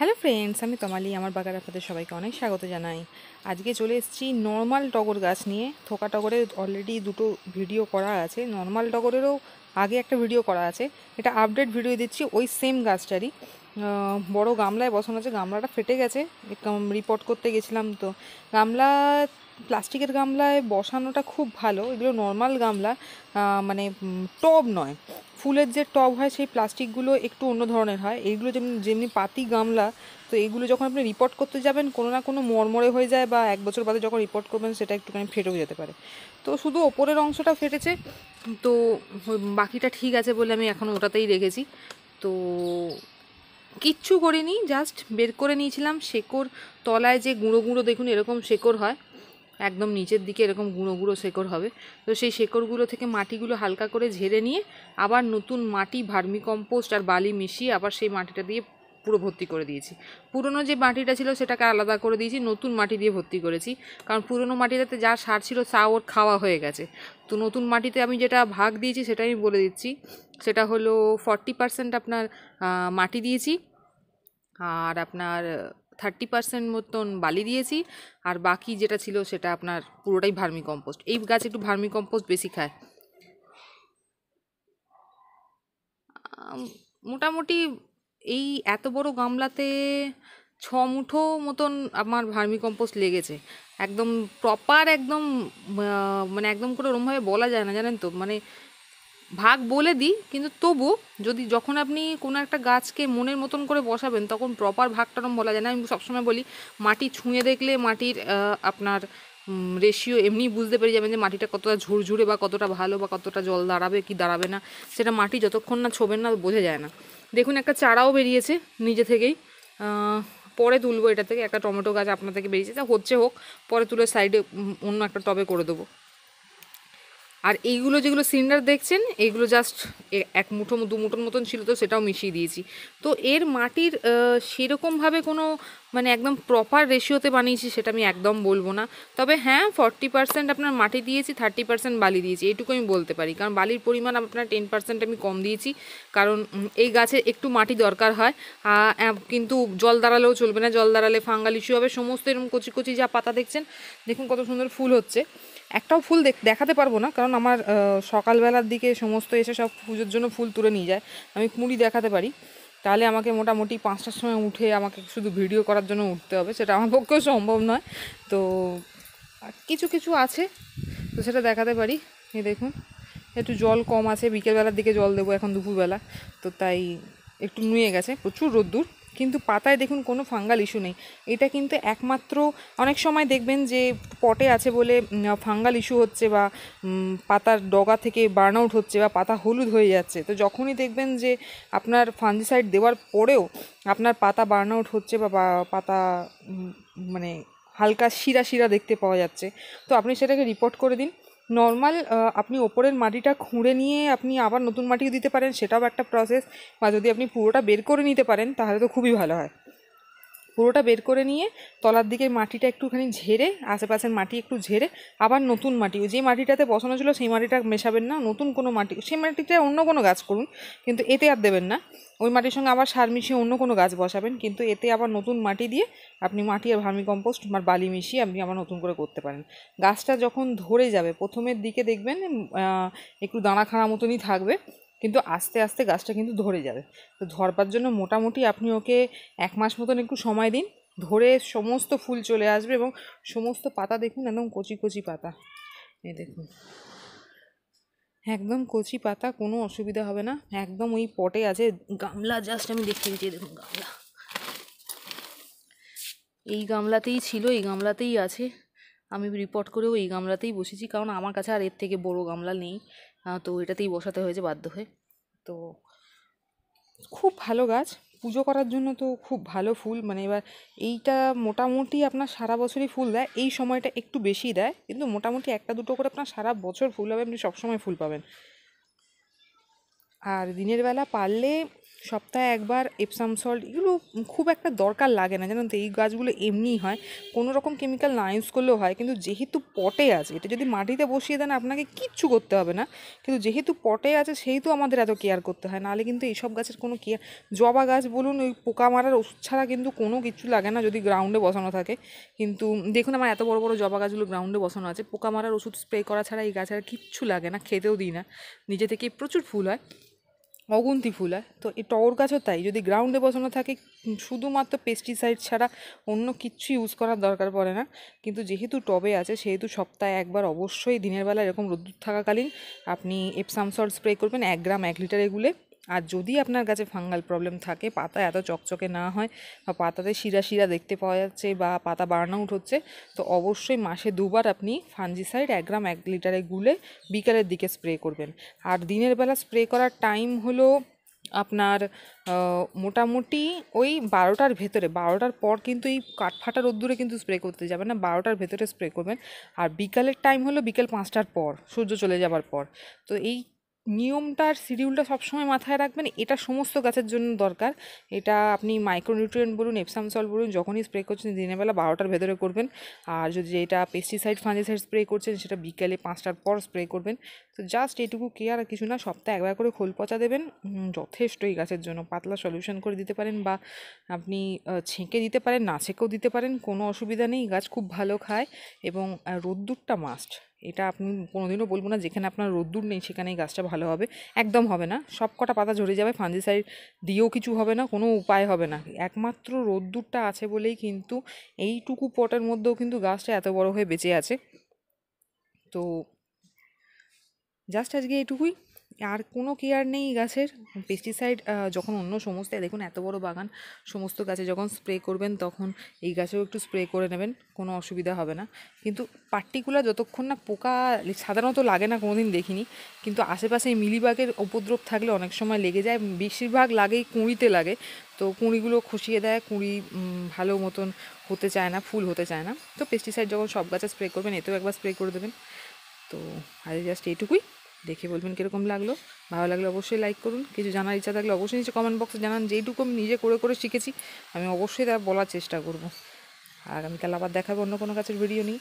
Hello friends আমি তোমালি আমার বাগানে আপনাদের সবাইকে অনেক স্বাগত জানাই আজকে চলে এসেছি নর্মাল টগর গাছ নিয়ে থোকা টগরের অলরেডি দুটো ভিডিও করা আছে নর্মাল টগরেরও আগে একটা ভিডিও করা আছে এটা আপডেট ভিডিও দিচ্ছি ওই সেম গাছটারই বড় গামলায় বসানো আছে গামলাটা ফেটে গেছে রিপোর্ট করতে গেছিলাম তো গামলা প্লাস্টিকের গামলায় বসানোটা খুব ভালো এগুলো নর্মাল গামলা মানে টব নয় ফুলের যে টব হয় সেই প্লাস্টিকগুলো একটু অন্য ধরনের হয় এইগুলো যেমন যেমনি পাতি গামলা তো এইগুলো যখন আপনি রিপোর্ট করতে যাবেন কোনো না কোনো মরমরে হয়ে যায় বা এক বছর বাদে যখন রিপোর্ট করবেন সেটা একটুখানি ফেটেও যেতে পারে তো শুধু ওপরের অংশটা ফেটেছে তো বাকিটা ঠিক আছে বলে আমি এখন ওটাতেই রেখেছি তো কিচ্ছু করিনি জাস্ট বের করে নিয়েছিলাম শেকড় তলায় যে গুঁড়ো গুঁড়ো দেখুন এরকম শেকড় হয় একদম নিচের দিকে এরকম গুঁড়ো গুঁড়ো শেকড় হবে তো সেই শেকড়গুলো থেকে মাটিগুলো হালকা করে ঝেড়ে নিয়ে আবার নতুন মাটি ভার্মিকম্পোস্ট আর বালি মিশিয়ে আবার সেই মাটিটা দিয়ে পুরো ভর্তি করে দিয়েছি পুরনো যে মাটিটা ছিল সেটাকে আলাদা করে দিয়েছি নতুন মাটি দিয়ে ভর্তি করেছি কারণ পুরনো মাটিটাতে যা সার ছিল তা ওর খাওয়া হয়ে গেছে তো নতুন মাটিতে আমি যেটা ভাগ দিয়েছি সেটা আমি বলে দিচ্ছি সেটা হলো ফর্টি পার্সেন্ট আপনার মাটি দিয়েছি আর আপনার থার্টি পার্সেন্ট মতন বালি দিয়েছি আর বাকি যেটা ছিল সেটা আপনার পুরোটাই ভার্মি কম্পোস্ট এই গাছ একটু ভার্মি কম্পোস্ট বেশি খায় মোটামুটি এই এত বড় গামলাতে ছ মুঠো মতন আমার ভার্মি কম্পোস্ট লেগেছে একদম প্রপার একদম মানে একদম করে ওরমভাবে বলা যায় না জানেন তো মানে ভাগ বলে দিই কিন্তু তবু যদি যখন আপনি কোনো একটা গাছকে মনের মতন করে বসাবেন তখন প্রপার ভাগটারম বলা যায় না আমি সবসময় বলি মাটি ছুঁয়ে দেখলে মাটির আপনার রেশিও এমনি বুঝতে পেরে যাবেন যে মাটিটা কতটা ঝুরঝুরে বা কতটা ভালো বা কতটা জল দাঁড়াবে কি দাঁড়াবে না সেটা মাটি যতক্ষণ না ছোবেন না বোঝা যায় না দেখুন একটা চারাও বেরিয়েছে নিজে থেকেই পরে তুলবো এটা থেকে একটা টমেটো গাছ আপনার থেকে বেরিয়েছে যা হচ্ছে হোক পরে তুলে সাইডে অন্য একটা টবে করে দেবো আর এইগুলো যেগুলো সিলিন্ডার দেখছেন এইগুলো জাস্ট এক মুঠো দু মুঠোর মতন ছিল তো সেটাও মিশিয়ে দিয়েছি তো এর মাটির সেরকমভাবে কোনো মানে একদম প্রপার রেশিওতে বানিয়েছি সেটা আমি একদম বলবো না তবে হ্যাঁ ফর্টি পার্সেন্ট আপনার মাটি দিয়েছি থার্টি পার্সেন্ট বালি দিয়েছি এটুকু আমি বলতে পারি কারণ বালির পরিমাণ আপনার টেন পার্সেন্ট আমি কম দিয়েছি কারণ এই গাছে একটু মাটি দরকার হয় কিন্তু জল দাঁড়ালেও চলবে না জল দাঁড়ালে ফাঙ্গাল ইস্যু হবে সমস্ত এরকম কচি কচি যা পাতা দেখছেন দেখুন কত সুন্দর ফুল হচ্ছে একটাও ফুল দেখাতে পারবো না কারণ আমার সকালবেলার দিকে সমস্ত এসে সব পুজোর জন্য ফুল তুলে নিয়ে যায় আমি কুঁড়ি দেখাতে পারি তাহলে আমাকে মোটামুটি পাঁচটার সময় উঠে আমাকে শুধু ভিডিও করার জন্য উঠতে হবে সেটা আমার পক্ষেও সম্ভব নয় তো কিছু কিছু আছে তো সেটা দেখাতে পারি এ দেখুন একটু জল কম আছে বিকেলবেলার দিকে জল দেবো এখন দুপুরবেলা তো তাই একটু নুয়ে গেছে প্রচুর রোদ্দুর কিন্তু পাতায় দেখুন কোনো ফাঙ্গাল ইস্যু নেই এটা কিন্তু একমাত্র অনেক সময় দেখবেন যে পটে আছে বলে ফাঙ্গাল ইস্যু হচ্ছে বা পাতার ডগা থেকে বার্ন আউট হচ্ছে বা পাতা হলুদ হয়ে যাচ্ছে তো যখনই দেখবেন যে আপনার ফাঞ্জিসাইড দেওয়ার পরেও আপনার পাতা বার্ন আউট হচ্ছে বা পাতা মানে হালকা শিরা শিরা দেখতে পাওয়া যাচ্ছে তো আপনি সেটাকে রিপোর্ট করে দিন নর্মাল আপনি ওপরের মাটিটা খুঁড়ে নিয়ে আপনি আবার নতুন মাটিও দিতে পারেন সেটাও একটা প্রসেস বা যদি আপনি পুরোটা বের করে নিতে পারেন তাহলে তো খুবই ভালো হয় পুরোটা বের করে নিয়ে তলার দিকের মাটিটা একটুখানি ঝেড়ে আশেপাশের মাটি একটু ঝেড়ে আবার নতুন মাটি যে মাটিটাতে বসানো ছিল সেই মাটিটা মেশাবেন না নতুন কোনো মাটি সেই মাটিটা অন্য কোনো গাছ করুন কিন্তু এতে আর দেবেন না ওই মাটির সঙ্গে আবার সার মিশিয়ে অন্য কোনো গাছ বসাবেন কিন্তু এতে আবার নতুন মাটি দিয়ে আপনি মাটি আর ভার্মি কম্পোস্ট আর বালি মিশিয়ে আপনি আবার নতুন করে করতে পারেন গাছটা যখন ধরে যাবে প্রথমের দিকে দেখবেন একটু দানা খাড়া মতনই থাকবে কিন্তু আস্তে আস্তে গাছটা কিন্তু ধরে যাবে তো ধরবার জন্য মোটামুটি আপনি ওকে এক মাস মতন একটু সময় দিন ধরে সমস্ত ফুল চলে আসবে এবং সমস্ত পাতা দেখুন একদম কচি কচি পাতা এই দেখুন একদম কচি পাতা কোনো অসুবিধা হবে না একদম ওই পটে আছে গামলা জাস্ট আমি দেখতে দিচ্ছি দেখুন গামলা এই গামলাতেই ছিল এই গামলাতেই আছে আমি রিপোর্ট করেও এই গামলাতেই বসেছি কারণ আমার কাছে আর এর থেকে বড় গামলা নেই তো এটাতেই বসাতে হয়েছে বাধ্য হয়ে তো খুব ভালো গাছ পুজো করার জন্য তো খুব ভালো ফুল মানে এবার এইটা মোটামুটি আপনার সারা বছরই ফুল দেয় এই সময়টা একটু বেশি দেয় কিন্তু মোটামুটি একটা দুটো করে আপনার সারা বছর ফুল হবে আপনি সবসময় ফুল পাবেন আর দিনের বেলা পারলে সপ্তাহে একবার এপসাম সল্ট এগুলো খুব একটা দরকার লাগে না জানেন তো এই গাছগুলো এমনি হয় কোনো রকম কেমিক্যাল না ইউজ করলেও হয় কিন্তু যেহেতু পটে আছে এটা যদি মাটিতে বসিয়ে দেন আপনাকে কিচ্ছু করতে হবে না কিন্তু যেহেতু পটে আছে সেহেতু আমাদের এত কেয়ার করতে হয় নাহলে কিন্তু এইসব গাছের কোনো কেয়ার জবা গাছ বলুন ওই পোকা মারার ওষুধ ছাড়া কিন্তু কোনো কিছু লাগে না যদি গ্রাউন্ডে বসানো থাকে কিন্তু দেখুন আমার এত বড় বড় জবা গাছগুলো গ্রাউন্ডে বসানো আছে পোকা মারার ওষুধ স্প্রে করা ছাড়া এই গাছ আর কিচ্ছু লাগে না খেতেও দিই না নিজে থেকেই প্রচুর ফুল হয় অগুন্তি ফুল হয় হ্যাঁ? তো এই টগর গাছও তাই যদি গ্রাউন্ডে বসানো থাকে শুধুমাত্র পেস্টিসাইড ছাড়া অন্য কিছু ইউজ করার দরকার পড়ে না কিন্তু যেহেতু টবে আছে সেহেতু সপ্তাহে একবার অবশ্যই দিনের বেলা এরকম রোদ্দুর থাকাকালীন আপনি এপসাম সল্ট স্প্রে করবেন এক গ্রাম এক লিটার এগুলে আর যদি আপনার কাছে ফাঙ্গাল প্রবলেম থাকে পাতা এত চকচকে না হয় বা পাতাতে শিরা শিরা দেখতে পাওয়া যাচ্ছে বা পাতা বার্ন আউট হচ্ছে তো অবশ্যই মাসে দুবার আপনি ফাঞ্জিসাইড এক গ্রাম এক লিটারে গুলে বিকালের দিকে স্প্রে করবেন আর দিনের বেলা স্প্রে করার টাইম হলো আপনার মোটামুটি ওই বারোটার ভেতরে বারোটার পর কিন্তু এই কাঠফাটা রোদ্দুরে কিন্তু স্প্রে করতে যাবেন না বারোটার ভেতরে স্প্রে করবেন আর বিকালের টাইম হলো বিকেল পাঁচটার পর সূর্য চলে যাবার পর তো এই নিয়মটার শিডিউলটা সবসময় মাথায় রাখবেন এটা সমস্ত গাছের জন্য দরকার এটা আপনি মাইক্রোনিউট্রিয়েন্ট বলুন এপসাম সল বলুন যখনই স্প্রে করছেন দিনের বেলা বারোটার ভেতরে করবেন আর যদি এটা পেস্টিসাইড ফাঞ্জিসাইড স্প্রে করছেন সেটা বিকেলে পাঁচটার পর স্প্রে করবেন তো জাস্ট এটুকু কেয়ার আর কিছু না সপ্তাহে একবার করে খোল পচা দেবেন যথেষ্ট এই গাছের জন্য পাতলা সলিউশন করে দিতে পারেন বা আপনি ছেঁকে দিতে পারেন না ছেঁকেও দিতে পারেন কোনো অসুবিধা নেই গাছ খুব ভালো খায় এবং রোদ্দুরটা মাস্ট এটা আপনি কোনোদিনও বলবো না যেখানে আপনার রোদ্দুর নেই সেখানে এই গাছটা ভালো হবে একদম হবে না সব কটা পাতা ঝরে যাবে ফাঞ্জিসাইড দিয়েও কিছু হবে না কোনো উপায় হবে না একমাত্র রোদ্দুরটা আছে বলেই কিন্তু এইটুকু পটের মধ্যেও কিন্তু গাছটা এত বড় হয়ে বেঁচে আছে তো জাস্ট আজকে এইটুকুই আর কোনো কেয়ার নেই গাছের পেস্টিসাইড যখন অন্য সমস্ত দেখুন এত বড় বাগান সমস্ত গাছে যখন স্প্রে করবেন তখন এই গাছেও একটু স্প্রে করে নেবেন কোনো অসুবিধা হবে না কিন্তু পার্টিকুলার যতক্ষণ না পোকা সাধারণত লাগে না কোনোদিন দেখিনি কিন্তু আশেপাশে মিলিবাগের উপদ্রব থাকলে অনেক সময় লেগে যায় বেশিরভাগ লাগেই কুঁড়িতে লাগে তো কুঁড়িগুলো খসিয়ে দেয় কুঁড়ি ভালো মতন হতে চায় না ফুল হতে চায় না তো পেস্টিসাইড যখন সব গাছে স্প্রে করবেন এতেও একবার স্প্রে করে দেবেন তো আজ জাস্ট এইটুকুই দেখে বলবেন কীরকম লাগলো ভালো লাগলে অবশ্যই লাইক করুন কিছু জানার ইচ্ছা থাকলে অবশ্যই নিচে কমেন্ট বক্সে জানান যেইটুকু আমি নিজে করে করে শিখেছি আমি অবশ্যই তা বলার চেষ্টা করব আর আগামীকাল আবার দেখাবো অন্য কোনো কাছের ভিডিও নিই